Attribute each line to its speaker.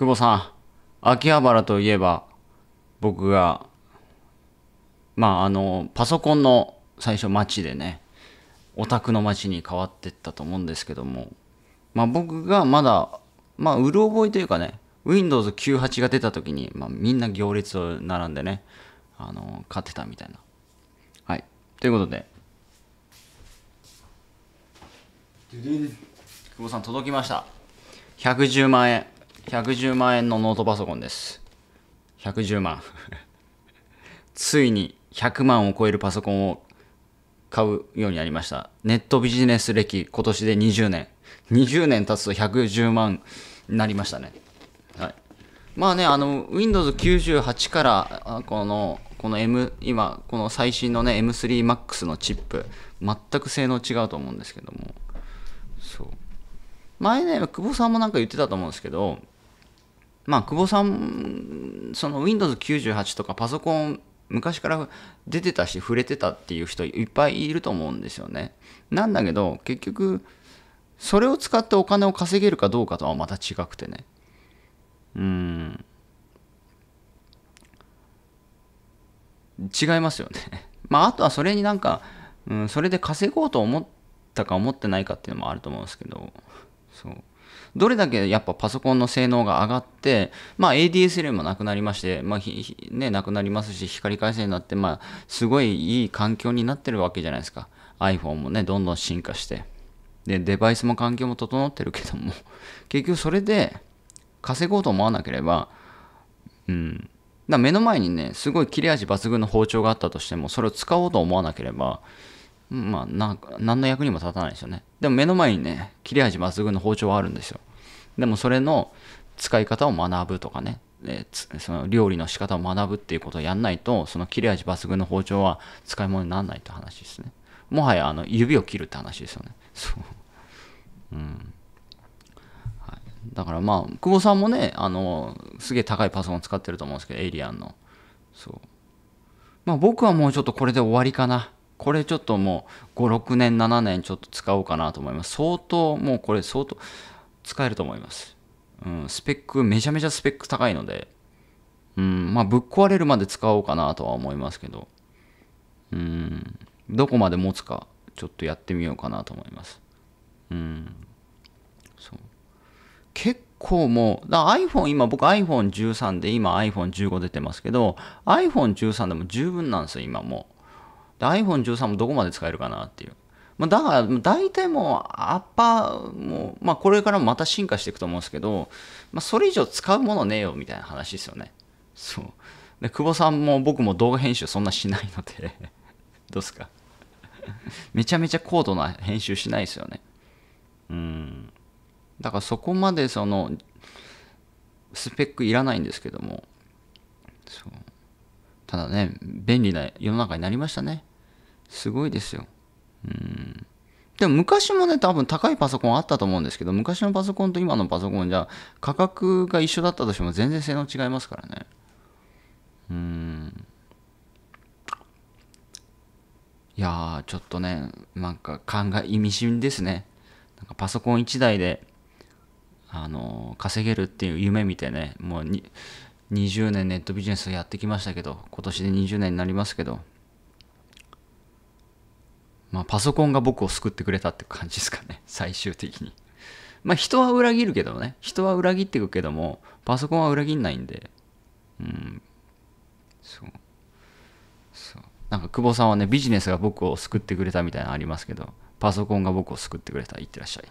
Speaker 1: 久保さん、秋葉原といえば、僕が、まあ、あの、パソコンの最初街でね、オタクの街に変わってったと思うんですけども、まあ僕がまだ、まあ、うる覚えというかね、Windows 98が出た時に、まあ、みんな行列を並んでね、あの、買ってたみたいな。はい。ということで、久保さん届きました。110万円。110万円のノートパソコンです。110万 ついに100万を超えるパソコンを買うようになりました。ネットビジネス歴、今年で20年。20年経つと110万になりましたね。はい。まあね、あの、Windows98 から、この、この M、今、この最新のね、M3MAX のチップ、全く性能違うと思うんですけども。そう。前ね久保さんもなんか言ってたと思うんですけどまあ久保さんその Windows98 とかパソコン昔から出てたし触れてたっていう人いっぱいいると思うんですよねなんだけど結局それを使ってお金を稼げるかどうかとはまた違くてねうん違いますよね まああとはそれになんか、うん、それで稼ごうと思ったか思ってないかっていうのもあると思うんですけどそうどれだけやっぱパソコンの性能が上がって、まあ、ADSL もなくなりまして、まあね、なくなりますし光回線になって、まあ、すごいいい環境になってるわけじゃないですか iPhone もねどんどん進化してでデバイスも環境も整ってるけども 結局それで稼ごうと思わなければうんだ目の前にねすごい切れ味抜群の包丁があったとしてもそれを使おうと思わなければまあ、な何の役にも立たないですよね。でも目の前にね、切れ味抜群の包丁はあるんですよ。でもそれの使い方を学ぶとかね、えその料理の仕方を学ぶっていうことをやんないと、その切れ味抜群の包丁は使い物にならないって話ですね。もはやあの指を切るって話ですよね。そう。うん。はい、だからまあ、久保さんもね、あの、すげえ高いパソコン使ってると思うんですけど、エイリアンの。そう。まあ僕はもうちょっとこれで終わりかな。これちょっともう56年7年ちょっと使おうかなと思います相当もうこれ相当使えると思います、うん、スペックめちゃめちゃスペック高いのでうんまあぶっ壊れるまで使おうかなとは思いますけどうんどこまで持つかちょっとやってみようかなと思いますうんそう結構もう、iPhone、今僕 iPhone13 で、今 iPhone15 出てますけど、iPhone13 でも十分なんですよ、今もう。iPhone13 もどこまで使えるかなっていう。まあ、だから、大体もう、アッパーも、まあ、これからもまた進化していくと思うんですけど、まあ、それ以上使うものねえよ、みたいな話ですよね。そう。で、久保さんも僕も動画編集そんなしないので どうすかめちゃめちゃ高度な編集しないですよね。うん。だからそこまでその、スペックいらないんですけども。そう。ただね、便利な世の中になりましたね。すごいですよ。うん。でも昔もね、多分高いパソコンあったと思うんですけど、昔のパソコンと今のパソコンじゃ、価格が一緒だったとしても全然性能違いますからね。うん。いやちょっとね、なんか考え、意味深ですね。なんかパソコン1台で、あのー、稼げるっていう夢見てね、もうに20年ネットビジネスをやってきましたけど、今年で20年になりますけど、まあ、パソコンが僕を救ってくれたって感じですかね 最終的にまあ人は裏切るけどね人は裏切ってくけどもパソコンは裏切んないんでうんそうそうなんか久保さんはねビジネスが僕を救ってくれたみたいなのありますけどパソコンが僕を救ってくれたいってらっしゃい